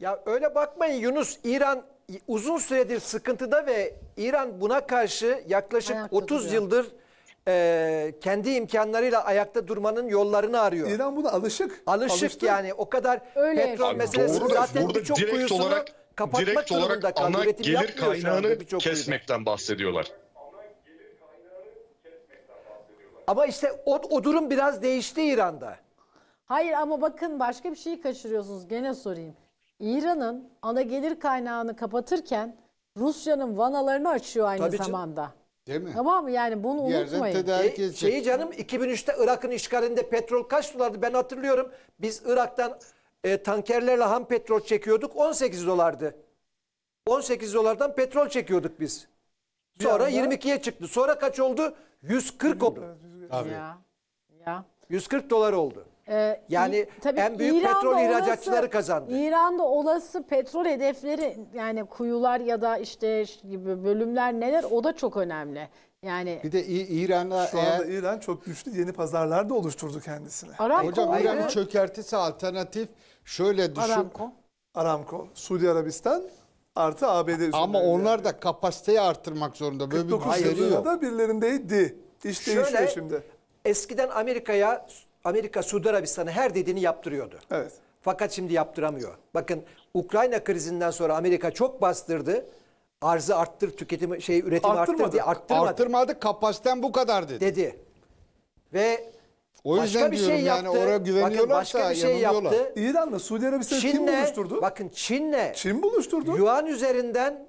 Ya öyle bakmayın Yunus İran uzun süredir sıkıntıda ve İran buna karşı yaklaşık Ayakta 30 duruyor. yıldır e, kendi imkanlarıyla ayakta durmanın yollarını arıyor. İran buna alışık. Alışık Alıştı. yani o kadar Öyle petrol Abi meselesi doğru zaten burada birçok direkt kuyusunu olarak, kapatmak direkt durumunda olarak kaldı. ana Üretim gelir kaynağını birçok kuyuda. kesmekten bahsediyorlar. Ama işte o, o durum biraz değişti İran'da. Hayır ama bakın başka bir şeyi kaçırıyorsunuz. Gene sorayım. İran'ın ana gelir kaynağını kapatırken Rusya'nın vanalarını açıyor aynı Tabii zamanda. Değil mi? Tamam mı? Yani bunu Bir unutmayın. tedarik E, şeyi canım 2003'te Irak'ın işgalinde petrol kaç dolardı ben hatırlıyorum. Biz Irak'tan e, tankerlerle ham petrol çekiyorduk 18 dolardı. 18 dolardan petrol çekiyorduk biz. Sonra 22'ye çıktı. Sonra kaç oldu? 140 oldu. Tabii. Ya. Ya. 140 dolar oldu. Ee, Yani tabii en büyük İran'da petrol ihracatçıları kazandı. İran'da olası petrol hedefleri yani kuyular ya da işte gibi bölümler neler o da çok önemli. Yani Bir de İran'da Şu anda eğer İran çok güçlü yeni pazarlar da oluşturdu kendisine. Aramco hocam İran'ı ayrı, alternatif şöyle düşün. Aramco. Aramco, Suudi Arabistan artı ABD Ama onlar da kapasiteyi artırmak zorunda. Böyle bir 49 düzeni yok. da birilerindeydi. İşte Şöyle, işliyor şimdi. Eskiden Amerika'ya Amerika Suudi Arabistan'a her dediğini yaptırıyordu. Evet. Fakat şimdi yaptıramıyor. Bakın Ukrayna krizinden sonra Amerika çok bastırdı. Arzı arttır, tüketimi şey üretimi arttırmadı. arttır diye arttırmadı. Arttırmadı, kapasiten bu kadar dedi. Dedi. Ve o yüzden başka bir şey diyorum şey yani yaptı. oraya güveniyorlarsa bakın başka bir şey yaptı. İran'la Suudi Arabistan'ı kim buluşturdu? Bakın Çin'le Çin buluşturdu. Yuan üzerinden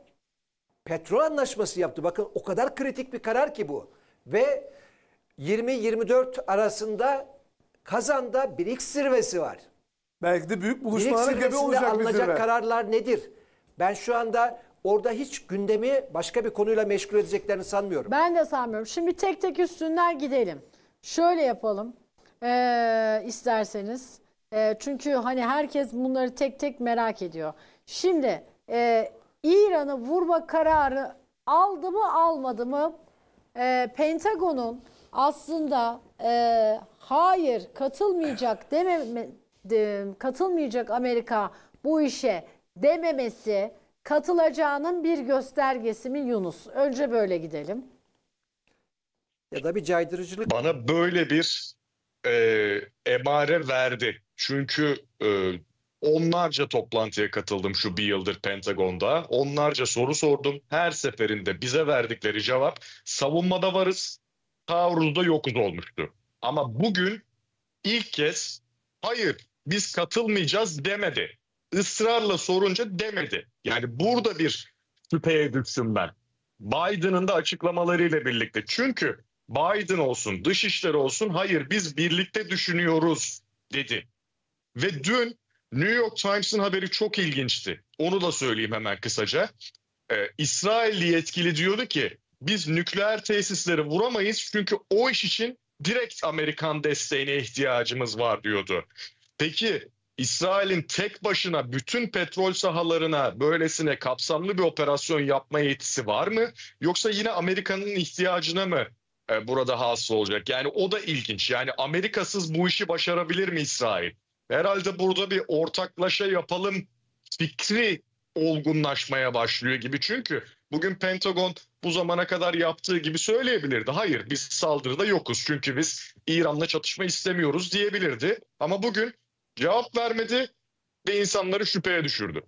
petrol anlaşması yaptı. Bakın o kadar kritik bir karar ki bu. Ve 20-24 arasında Kazan'da BRICS zirvesi var. Belki de büyük buluşmalara gebe olacak alınacak bir zirve. kararlar nedir? Ben şu anda orada hiç gündemi başka bir konuyla meşgul edeceklerini sanmıyorum. Ben de sanmıyorum. Şimdi tek tek üstünden gidelim. Şöyle yapalım ee, isterseniz. E, çünkü hani herkes bunları tek tek merak ediyor. Şimdi e, İran'ı vurma kararı aldı mı almadı mı? E, Pentagon'un aslında e, hayır katılmayacak dememe, de, katılmayacak Amerika bu işe dememesi katılacağının bir göstergesi mi Yunus? Önce böyle gidelim. Ya da bir caydırıcılık. Bana böyle bir e, emare verdi. Çünkü e, onlarca toplantıya katıldım şu bir yıldır Pentagon'da. Onlarca soru sordum. Her seferinde bize verdikleri cevap savunmada varız, taarruzda yokuz olmuştu. Ama bugün ilk kez hayır biz katılmayacağız demedi. Israrla sorunca demedi. Yani burada bir şüpheye düştüm ben. Biden'ın da açıklamalarıyla birlikte. Çünkü Biden olsun, dışişleri olsun hayır biz birlikte düşünüyoruz dedi. Ve dün New York Times'ın haberi çok ilginçti. Onu da söyleyeyim hemen kısaca. Ee, İsrailli yetkili diyordu ki biz nükleer tesisleri vuramayız çünkü o iş için direkt Amerikan desteğine ihtiyacımız var diyordu. Peki İsrail'in tek başına bütün petrol sahalarına böylesine kapsamlı bir operasyon yapma yetisi var mı? Yoksa yine Amerika'nın ihtiyacına mı e, burada hasıl olacak? Yani o da ilginç. Yani Amerikasız bu işi başarabilir mi İsrail? Herhalde burada bir ortaklaşa yapalım fikri olgunlaşmaya başlıyor gibi. Çünkü bugün Pentagon bu zamana kadar yaptığı gibi söyleyebilirdi. Hayır biz saldırıda yokuz çünkü biz İran'la çatışma istemiyoruz diyebilirdi. Ama bugün cevap vermedi ve insanları şüpheye düşürdü.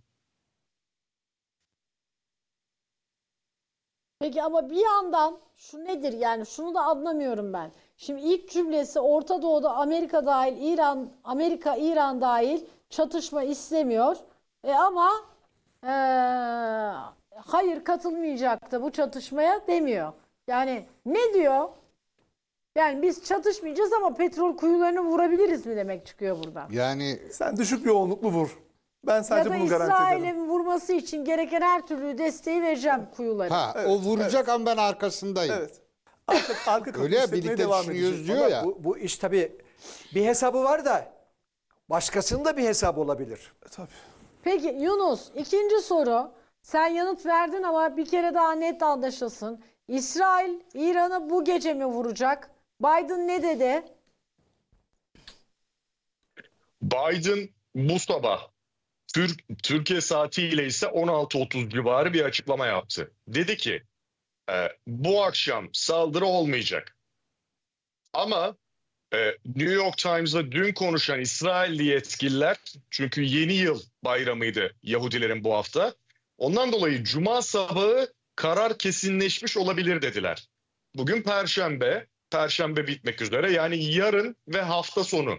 Peki ama bir yandan şu nedir yani şunu da anlamıyorum ben. Şimdi ilk cümlesi Orta Doğu'da Amerika dahil İran Amerika İran dahil çatışma istemiyor. E ama ee, hayır katılmayacaktı bu çatışmaya demiyor. Yani ne diyor? Yani biz çatışmayacağız ama petrol kuyularını vurabiliriz mi demek çıkıyor buradan. Yani Sen düşük yoğunluklu vur. Ben sadece bunu garanti ederim. İsrail'in vurması için gereken her türlü desteği vereceğim kuyulara. ha o vuracak ama ben arkasındayım. Evet. Arka, arka Öyle ya, birlikte devam düşünüyoruz diyor ya. Bu, bu iş tabii bir hesabı var da başkasının da bir hesabı olabilir. E, tabii. Peki Yunus ikinci soru. Sen yanıt verdin ama bir kere daha net anlaşılsın. İsrail İran'ı bu gece mi vuracak? Biden ne dedi? Biden bu sabah Türk, Türkiye saatiyle ise 16.30 civarı bir açıklama yaptı. Dedi ki e, bu akşam saldırı olmayacak. Ama e, New York Times'da dün konuşan İsrailli yetkililer çünkü yeni yıl bayramıydı Yahudilerin bu hafta. Ondan dolayı cuma sabahı karar kesinleşmiş olabilir dediler. Bugün perşembe, perşembe bitmek üzere yani yarın ve hafta sonu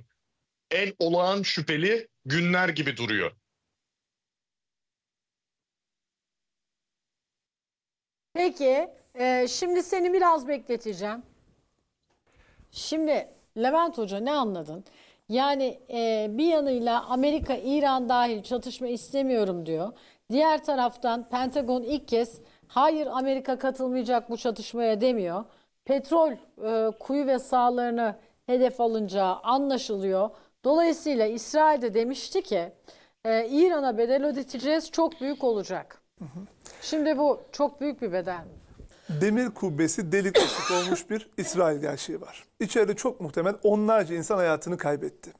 en olağan şüpheli günler gibi duruyor. Peki, e, şimdi seni biraz bekleteceğim. Şimdi Levent Hoca ne anladın? Yani e, bir yanıyla Amerika, İran dahil çatışma istemiyorum diyor. Diğer taraftan Pentagon ilk kez hayır Amerika katılmayacak bu çatışmaya demiyor. Petrol e, kuyu ve sahalarını hedef alınacağı anlaşılıyor. Dolayısıyla İsrail de demişti ki e, İran'a bedel ödeteceğiz çok büyük olacak. Şimdi bu çok büyük bir bedel mi? demir kubbesi delik açık olmuş bir İsrail gerçeği var. İçeride çok muhtemel onlarca insan hayatını kaybetti.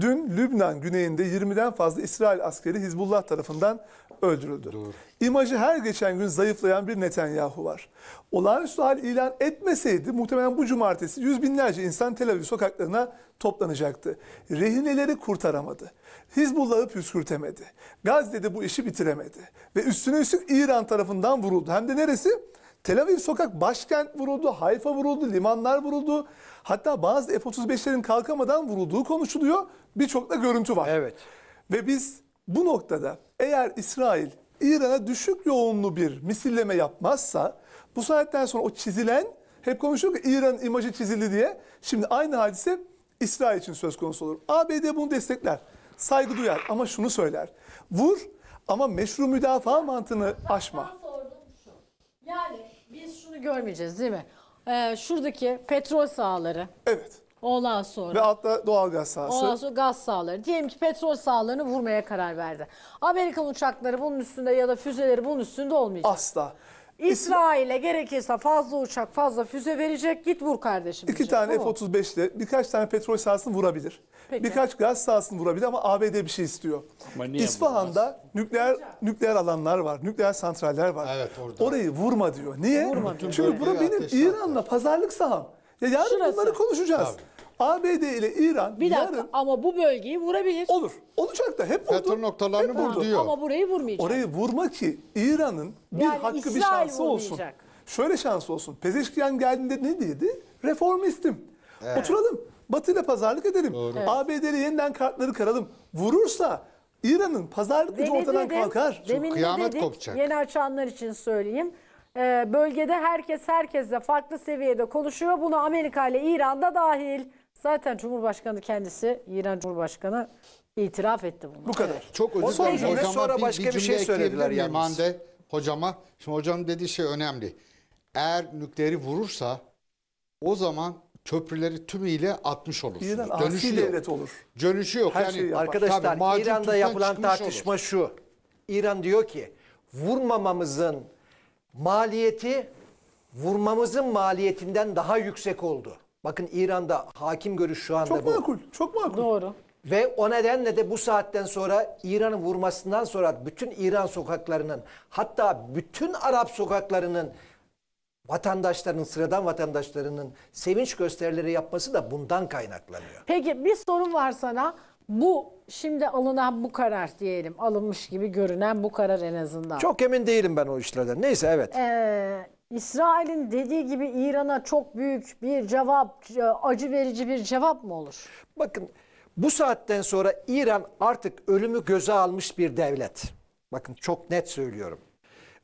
Dün Lübnan güneyinde 20'den fazla İsrail askeri Hizbullah tarafından öldürüldü. Doğru. İmajı her geçen gün zayıflayan bir Netanyahu var. Olağanüstü hal ilan etmeseydi muhtemelen bu cumartesi yüz binlerce insan Tel Aviv sokaklarına toplanacaktı. Rehineleri kurtaramadı. Hizbullah'ı püskürtemedi. Gazze'de bu işi bitiremedi. Ve üstüne üstlük İran tarafından vuruldu. Hem de neresi? Tel Aviv sokak başkent vuruldu, Hayfa vuruldu, limanlar vuruldu. Hatta bazı F-35'lerin kalkamadan vurulduğu konuşuluyor. Birçok da görüntü var. Evet. Ve biz bu noktada eğer İsrail İran'a düşük yoğunlu bir misilleme yapmazsa bu saatten sonra o çizilen hep konuşuyor ki İran imajı çizildi diye. Şimdi aynı hadise İsrail için söz konusu olur. ABD bunu destekler. Saygı duyar ama şunu söyler. Vur ama meşru müdafaa mantığını aşma. Yani biz şunu görmeyeceğiz değil mi? Ee, şuradaki petrol sahaları. Evet. Ondan sonra. Ve altta doğal gaz sahası. Ondan sonra gaz sahaları. Diyelim ki petrol sahalarını vurmaya karar verdi. Amerikan uçakları bunun üstünde ya da füzeleri bunun üstünde olmayacak. Asla. İsrail'e gerekirse fazla uçak fazla füze verecek git vur kardeşim. İki diyecek, tane tamam. F-35'le birkaç tane petrol sahasını vurabilir. Peki. Birkaç gaz sahasını vurabilir ama ABD bir şey istiyor. İsfahan'da nükleer nükleer alanlar var. Nükleer santraller var. Evet, orada. Orayı vurma diyor. Niye? Vurma Çünkü bura benim İran'la pazarlık saham. Ya yarın Şurası. bunları konuşacağız. Tabii. ABD ile İran Bir dakika yarın ama bu bölgeyi vurabilir. olur. Olacak da hep FETÖ oldu. noktalarını vurdu diyor. Ama burayı vurmayacak. Orayı vurma ki İran'ın bir Yani hakkı bir İsrail şansı olsun. Şöyle şansı olsun. Pezeşkiyan geldiğinde ne dedi? Reformistim. Oturalım. Batı ile pazarlık edelim. Doğru. Evet. ABD'li yeniden kartları karalım. Vurursa İran'ın pazarlık gücü ortadan dedim, kalkar. demin kıyamet dedik? kopacak. Yeni açanlar için söyleyeyim. Ee, bölgede herkes herkesle farklı seviyede konuşuyor. Buna Amerika ile İran da dahil. Zaten Cumhurbaşkanı kendisi, İran Cumhurbaşkanı itiraf etti bunu. Bu kadar. Çok özür dilerim. Hocama sonra bir, başka bir, bir şey söylediler yalnız. Mande, hocama, şimdi hocam dediği şey önemli. Eğer nükleeri vurursa o zaman köprüleri tümüyle atmış olur. Dönüşü asi devlet olur. Dönüşü yok. Her yani, şey arkadaşlar tabii, İran'da yapılan tartışma olur. şu. İran diyor ki vurmamamızın maliyeti vurmamızın maliyetinden daha yüksek oldu. Bakın İran'da hakim görüş şu anda Çok bu. makul. Çok makul. Doğru. Ve o nedenle de bu saatten sonra İran'ın vurmasından sonra bütün İran sokaklarının hatta bütün Arap sokaklarının vatandaşların, sıradan vatandaşlarının sevinç gösterileri yapması da bundan kaynaklanıyor. Peki bir sorun var sana. Bu şimdi alınan bu karar diyelim. Alınmış gibi görünen bu karar en azından. Çok emin değilim ben o işlerden. Neyse evet. Ee, İsrail'in dediği gibi İran'a çok büyük bir cevap, e, acı verici bir cevap mı olur? Bakın bu saatten sonra İran artık ölümü göze almış bir devlet. Bakın çok net söylüyorum.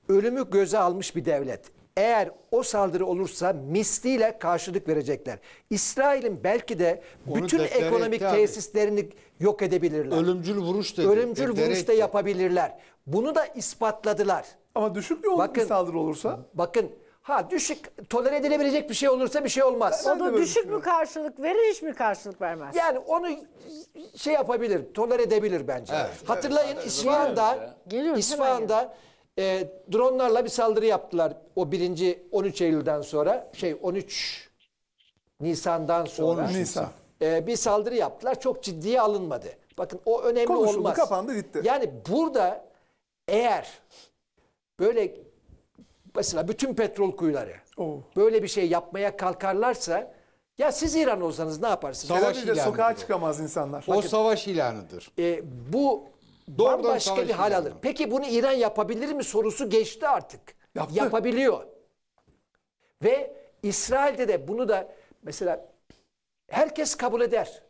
Ölümü göze almış bir devlet. Eğer o saldırı olursa misliyle karşılık verecekler. İsrail'in belki de Onu bütün ekonomik tesislerini abi. yok edebilirler. Ölümcül vuruş dedi. Ölümcül vuruş da yapabilirler. Bunu da ispatladılar. Ama düşük yoğunluk bakın, bir saldırı olursa? Bakın Ha düşük tolere edilebilecek bir şey olursa bir şey olmaz. O da düşük mü karşılık verir, hiç mi karşılık vermez? Yani onu şey yapabilir, tolere edebilir bence. Evet, Hatırlayın evet, İsfahan'da, İsfahan'da e, dronlarla bir saldırı yaptılar. O birinci 13 Eylül'den sonra, şey 13 Nisan'dan sonra. 13 Nisan. E, bir saldırı yaptılar. Çok ciddiye alınmadı. Bakın o önemli Konuşuldu, olmaz. kapandı, gitti. Yani burada eğer böyle mesela bütün petrol kuyuları Oo. böyle bir şey yapmaya kalkarlarsa ya siz İran olsanız ne yaparsınız? Savaş Sadece ilanıdır. sokağa çıkamaz insanlar. O Bakın, savaş ilanıdır. E, bu Doğrudan bambaşka bir hal ilanı. alır. Peki bunu İran yapabilir mi sorusu geçti artık. Yaptı. Yapabiliyor. Ve İsrail'de de bunu da mesela herkes kabul eder.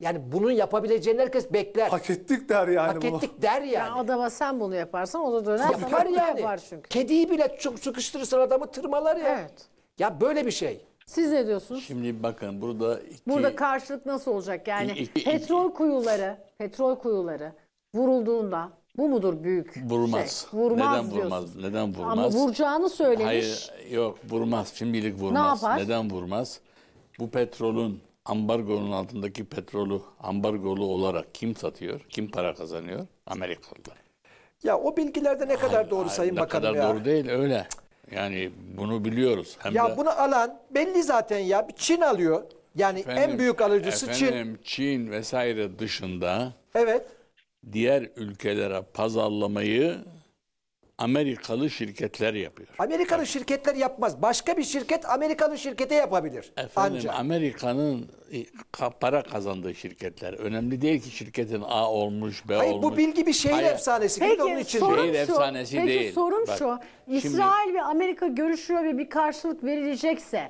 Yani bunu yapabileceğini herkes bekler. Hak ettik der yani Hak bunu. ettik der yani. Ya adama sen bunu yaparsan o da döner Yapar yani. yapar çünkü. Kediyi bile çok sıkıştırırsan adamı tırmalar ya. Evet. Ya böyle bir şey. Siz ne diyorsunuz? Şimdi bakın burada iki, Burada karşılık nasıl olacak? Yani İki- iki- petrol kuyuları, petrol kuyuları vurulduğunda bu mudur büyük vurmaz. şey? Vurmaz Neden diyorsunuz. vurmaz? Neden vurmaz? Ama vuracağını söylemiş. Hayır yok vurmaz. Şimdilik vurmaz. yapar? Neden vurmaz? Bu petrolün ambargonun altındaki petrolü ambargolu olarak kim satıyor? Kim para kazanıyor? Amerikalılar. Ya o bilgilerde ne kadar doğru Ay, Sayın ne Bakanım kadar ya. doğru değil öyle. Yani bunu biliyoruz. Hem Ya de, bunu alan belli zaten ya. bir Çin alıyor. Yani en büyük alıcısı Çin. efendim, Çin vesaire dışında Evet. diğer ülkelere pazarlamayı Amerikalı şirketler yapıyor. Amerikalı evet. şirketler yapmaz. Başka bir şirket Amerikalı şirkete yapabilir. Efendim Amerika'nın e, para kazandığı şirketler. Önemli değil ki şirketin A olmuş, B Hayır, olmuş. Bu bilgi bir şehir Hayır. efsanesi. Peki, onun için. Sorum şehir şu, efsanesi peki, değil. Peki sorum Bak, şu. İsrail şimdi, ve Amerika görüşüyor ve bir karşılık verilecekse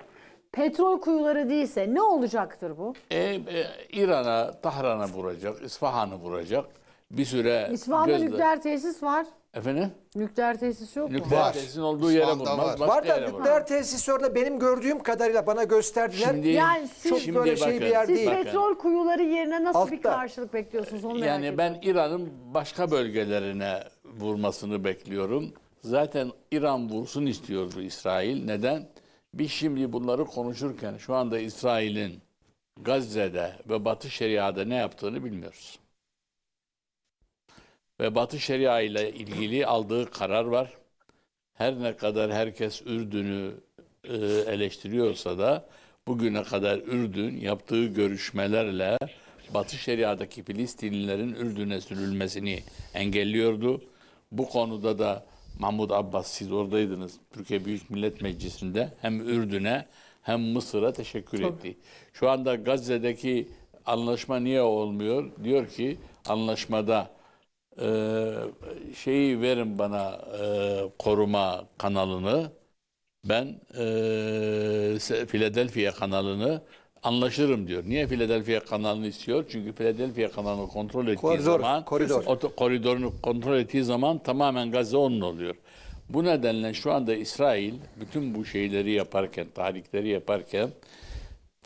petrol kuyuları değilse ne olacaktır bu? E, e, İran'a, Tahran'a vuracak, İsfahan'ı vuracak. Bir süre... İsfahan'da nükleer tesis var. Efendim? Nükleer tesis yok mu? Nükleer tesisin olduğu yere anda var. da yere nükleer tesis orada benim gördüğüm kadarıyla bana gösterdiler. Şimdi, Yani siz- çok böyle şey bir yer Siz değil. petrol kuyuları yerine nasıl bir karşılık bekliyorsunuz onu merak Yani ediyorum. ben İran'ın başka bölgelerine vurmasını bekliyorum. Zaten İran vursun istiyordu İsrail. Neden? Biz şimdi bunları konuşurken şu anda İsrail'in Gazze'de ve Batı Şeria'da ne yaptığını bilmiyoruz ve Batı Şeria ile ilgili aldığı karar var. Her ne kadar herkes Ürdün'ü e, eleştiriyorsa da bugüne kadar Ürdün yaptığı görüşmelerle Batı Şeria'daki Filistinlilerin Ürdün'e sürülmesini engelliyordu. Bu konuda da Mahmut Abbas siz oradaydınız Türkiye Büyük Millet Meclisi'nde hem Ürdün'e hem Mısır'a teşekkür Tabii. etti. Şu anda Gazze'deki anlaşma niye olmuyor? Diyor ki anlaşmada e, şeyi verin bana e, koruma kanalını. Ben e, Philadelphia kanalını anlaşırım diyor. Niye Philadelphia kanalını istiyor? Çünkü Philadelphia kanalını kontrol ettiği koridor, zaman koridor. O, koridorunu kontrol ettiği zaman tamamen Gazze onun oluyor. Bu nedenle şu anda İsrail bütün bu şeyleri yaparken, tahrikleri yaparken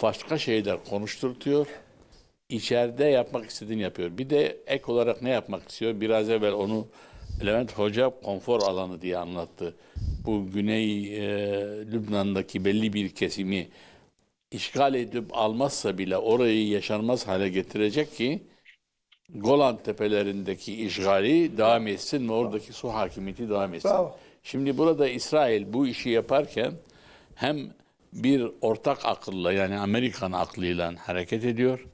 başka şeyler konuşturtuyor içeride yapmak istediğini yapıyor. Bir de ek olarak ne yapmak istiyor? Biraz evvel onu Levent Hoca konfor alanı diye anlattı. Bu Güney e, Lübnan'daki belli bir kesimi işgal edip almazsa bile orayı yaşanmaz hale getirecek ki Golan tepelerindeki işgali devam etsin ve oradaki su hakimiyeti devam etsin. Bravo. Şimdi burada İsrail bu işi yaparken hem bir ortak akılla yani Amerikan aklıyla hareket ediyor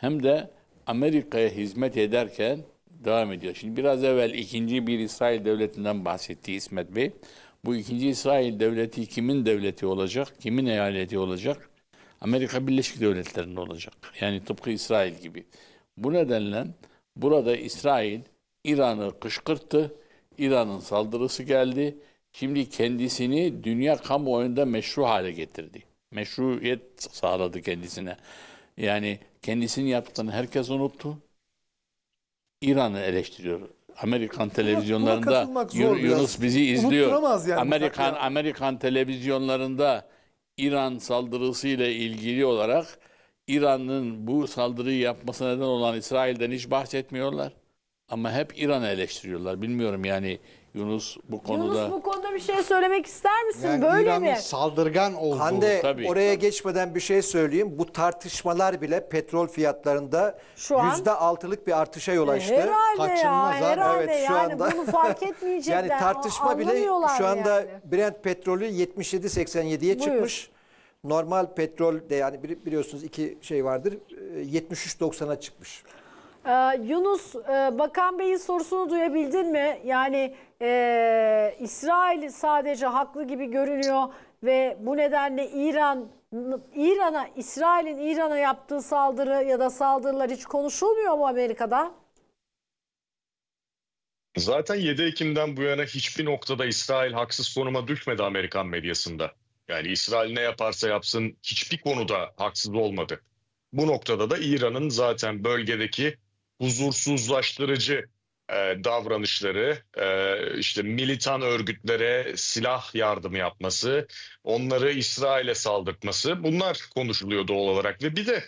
hem de Amerika'ya hizmet ederken devam ediyor. Şimdi biraz evvel ikinci bir İsrail devletinden bahsetti İsmet Bey. Bu ikinci İsrail devleti kimin devleti olacak? Kimin eyaleti olacak? Amerika Birleşik Devletleri'nde olacak. Yani tıpkı İsrail gibi. Bu nedenle burada İsrail İran'ı kışkırttı. İran'ın saldırısı geldi. Şimdi kendisini dünya kamuoyunda meşru hale getirdi. Meşruiyet sağladı kendisine. Yani kendisini yaptığını herkes unuttu. İran'ı eleştiriyor. Amerikan televizyonlarında Yun, Yunus bizi izliyor. Yani Amerikan Amerikan televizyonlarında İran saldırısı ile ilgili olarak İran'ın bu saldırıyı yapması neden olan İsrail'den hiç bahsetmiyorlar. Ama hep İran'ı eleştiriyorlar. Bilmiyorum yani Yunus bu konuda... Yunus bu konuda bir şey söylemek ister misin? Yani Böyle İran'ın mi? saldırgan olduğu. Hande tabii. oraya geçmeden bir şey söyleyeyim. Bu tartışmalar bile petrol fiyatlarında şu an, %6'lık bir artışa yol e, açtı. Herhalde herhalde evet, şu yani anda, bunu fark etmeyecekler. yani tartışma bile şu anda yani. Brent petrolü 77-87'ye çıkmış. Normal petrol de yani biliyorsunuz iki şey vardır 73-90'a e, çıkmış. Ee, Yunus e, Bakan Bey'in sorusunu duyabildin mi? Yani e, İsrail sadece haklı gibi görünüyor ve bu nedenle İran İran'a İsrail'in İran'a yaptığı saldırı ya da saldırılar hiç konuşulmuyor mu Amerika'da? Zaten 7 Ekim'den bu yana hiçbir noktada İsrail haksız konuma düşmedi Amerikan medyasında. Yani İsrail ne yaparsa yapsın hiçbir konuda haksız olmadı. Bu noktada da İran'ın zaten bölgedeki huzursuzlaştırıcı e, davranışları, e, işte militan örgütlere silah yardımı yapması, onları İsrail'e saldırtması bunlar konuşuluyor doğal olarak ve bir de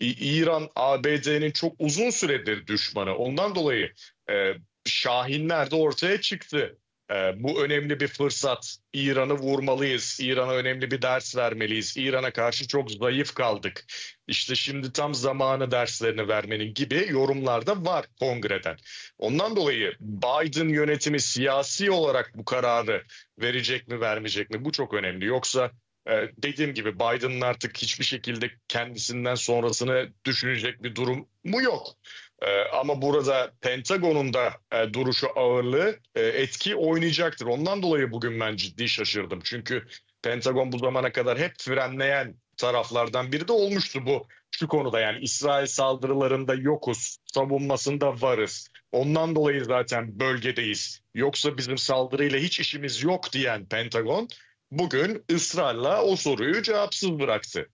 İran ABD'nin çok uzun süredir düşmanı. Ondan dolayı e, Şahinler de ortaya çıktı. E, bu önemli bir fırsat. İran'ı vurmalıyız. İran'a önemli bir ders vermeliyiz. İran'a karşı çok zayıf kaldık. İşte şimdi tam zamanı derslerini vermenin gibi yorumlar da var kongreden. Ondan dolayı Biden yönetimi siyasi olarak bu kararı verecek mi vermeyecek mi bu çok önemli. Yoksa ee, dediğim gibi Biden'ın artık hiçbir şekilde kendisinden sonrasını düşünecek bir durum mu yok. Ee, ama burada Pentagon'un da e, duruşu ağırlığı e, etki oynayacaktır. Ondan dolayı bugün ben ciddi şaşırdım. Çünkü Pentagon bu zamana kadar hep frenleyen taraflardan biri de olmuştu bu şu konuda yani İsrail saldırılarında yokuz, savunmasında varız. Ondan dolayı zaten bölgedeyiz. Yoksa bizim saldırıyla hiç işimiz yok diyen Pentagon bugün ısrarla o soruyu cevapsız bıraktı.